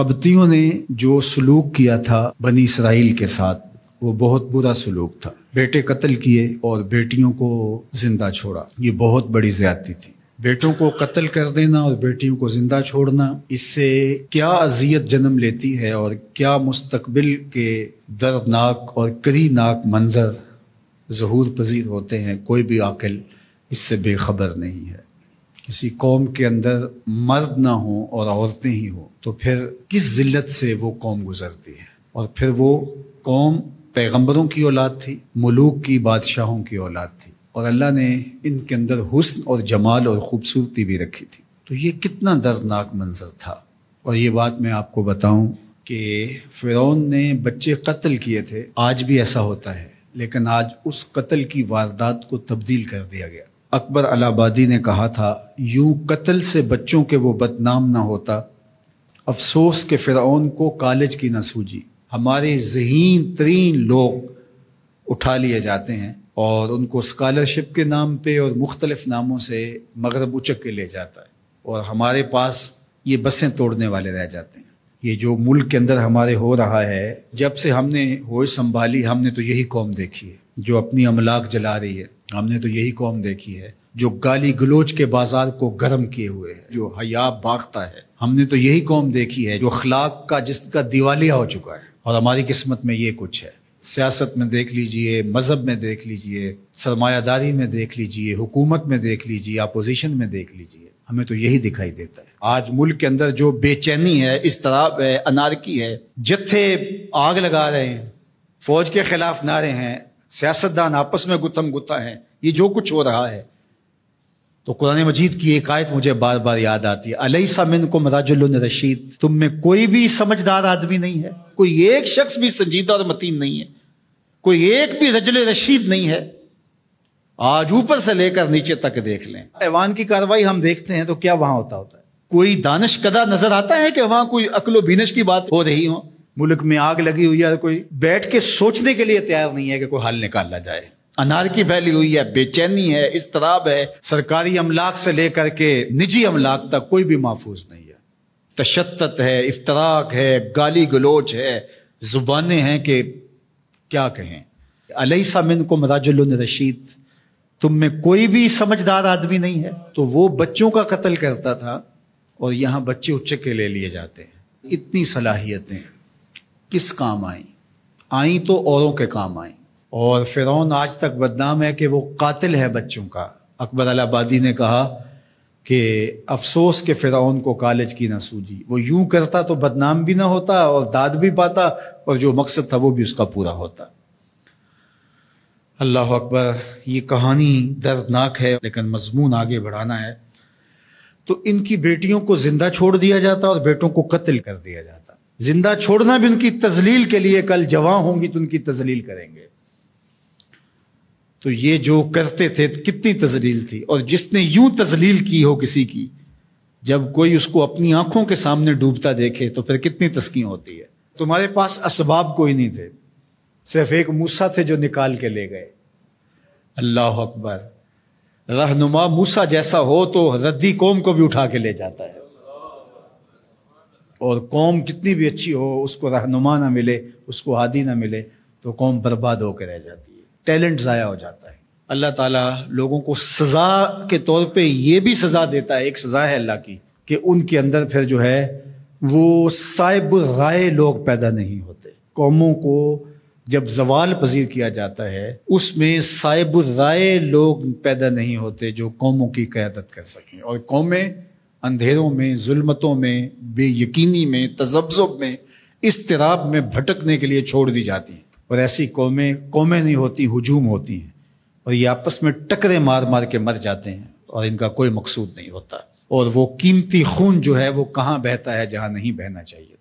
कबतियों ने जो सलूक किया था बनी इसराइल के साथ वो बहुत बुरा सलूक था बेटे कत्ल किए और बेटियों को जिंदा छोड़ा ये बहुत बड़ी ज्यादती थी बेटों को कत्ल कर देना और बेटियों को जिंदा छोड़ना इससे क्या अजियत जन्म लेती है और क्या मुस्तकबिल के दर्दनाक और करीनाक मंजर जहूर पजीर होते हैं कोई भी आकल इससे बेखबर नहीं है किसी कौम के अंदर मर्द ना हो और औरतें ही हो तो फिर किस जिल्लत से वो कौम गुजरती है और फिर वो कौम पैगंबरों की औलाद थी मलूक की बादशाहों की औलाद थी और अल्लाह ने इनके अंदर हुस्न और जमाल और ख़ूबसूरती भी रखी थी तो ये कितना दर्दनाक मंजर था और ये बात मैं आपको बताऊं कि फ़िरौन ने बच्चे कत्ल किए थे आज भी ऐसा होता है लेकिन आज उस कत्ल की वारदात को तब्दील कर दिया गया अकबर अलाबादी ने कहा था यूं कत्ल से बच्चों के वो बदनाम ना होता अफसोस के फ़िरौन को कॉलेज की ना सूझी हमारे जहीन तरीन लोग उठा लिए जाते हैं और उनको स्कॉलरशिप के नाम पे और मुख्तलिफ नामों से मगरब उचक के ले जाता है और हमारे पास ये बसें तोड़ने वाले रह जाते हैं ये जो मुल्क के अंदर हमारे हो रहा है जब से हमने होश संभाली हमने तो यही कौम देखी है जो अपनी अमलाक जला रही है हमने तो यही कौम देखी है जो गाली गलोच के बाजार को गर्म किए हुए है जो हयाब बागता है हमने तो यही कौम देखी है जो अखलाक का जिसका दिवालिया हो चुका है और हमारी किस्मत में ये कुछ है सियासत में देख लीजिए मज़हब में देख लीजिए सरमायादारी में देख लीजिए हुकूमत में देख लीजिए अपोजिशन में देख लीजिए हमें तो यही दिखाई देता है आज मुल्क के अंदर जो बेचैनी है इस तरह है अनारकी है जत्थे आग लगा रहे हैं फौज के खिलाफ नारे हैं सियासतदान आपस में गुतम गुता है ये जो कुछ हो रहा है तो कुरान मजीद की एक आयत मुझे बार बार याद आती है अलई सामिन को मराजुल रशीद तुम में कोई भी समझदार आदमी नहीं है कोई एक शख्स भी संजीदा और मतीन नहीं है कोई एक भी रजल रशीद नहीं है आज ऊपर से लेकर नीचे तक देख लें ऐवान की कार्रवाई हम देखते हैं तो क्या वहां होता होता है कोई दानश कदा नजर आता है कि वहां कोई अकलो बीनश की बात हो रही हो मुल्क में आग लगी हुई है कोई बैठ के सोचने के लिए तैयार नहीं है कि कोई हल निकाला जाए अनारकी फैली हुई है बेचैनी है इसतराब है सरकारी अमलाक से लेकर के निजी अमलाक तक कोई भी महफूज नहीं है तशत है इफ्तराक है गाली गलोच है जुबाने हैं कि क्या कहें अलई मिन को मराजुल रशीद तुम में कोई भी समझदार आदमी नहीं है तो वो बच्चों का कत्ल करता था और यहाँ बच्चे उच्च के ले लिए जाते हैं इतनी सलाहियतें किस काम आई आई तो औरों के काम आई और फ़िरौन आज तक बदनाम है कि वो कातिल है बच्चों का अकबर अलाबादी ने कहा कि अफसोस के फ़िरौन को कॉलेज की ना सूझी वो यूं करता तो बदनाम भी ना होता और दाद भी पाता और जो मकसद था वो भी उसका पूरा होता अल्लाह अकबर ये कहानी दर्दनाक है लेकिन मजमून आगे बढ़ाना है तो इनकी बेटियों को ज़िंदा छोड़ दिया जाता और बेटों को कत्ल कर दिया जाता जिंदा छोड़ना भी उनकी तजलील के लिए कल जवां होंगी तो उनकी तजलील करेंगे तो ये जो करते थे तो कितनी तजलील थी और जिसने यूं तजलील की हो किसी की जब कोई उसको अपनी आंखों के सामने डूबता देखे तो फिर कितनी तस्कीन होती है तुम्हारे पास असबाब कोई नहीं थे सिर्फ एक मूसा थे जो निकाल के ले गए अल्लाह अकबर रहनुमा मूसा जैसा हो तो रद्दी कौम को भी उठा के ले जाता है और कौम कितनी भी अच्छी हो उसको रहनुमा ना मिले उसको आदि ना मिले तो कौम बर्बाद होकर रह जाती है टैलेंट ज़ाया हो जाता है अल्लाह ताला लोगों को सज़ा के तौर पे ये भी सज़ा देता है एक सज़ा है अल्लाह की कि उनके अंदर फिर जो है वो साइब राय लोग पैदा नहीं होते कौमों को जब जवाल पजीर किया जाता है उसमें साइब राय लोग पैदा नहीं होते जो कौमों की क्यादत कर सकें और कौमें अंधेरों में जुल्मतों में बेयकीनी में तजब्जब में इसतराब में भटकने के लिए छोड़ दी जाती हैं और ऐसी कौमें कौमें नहीं होती हजूम होती हैं और ये आपस में टकरे मार मार के मर जाते हैं और इनका कोई मकसूद नहीं होता और वो कीमती खून जो है वो कहाँ बहता है जहाँ नहीं बहना चाहिए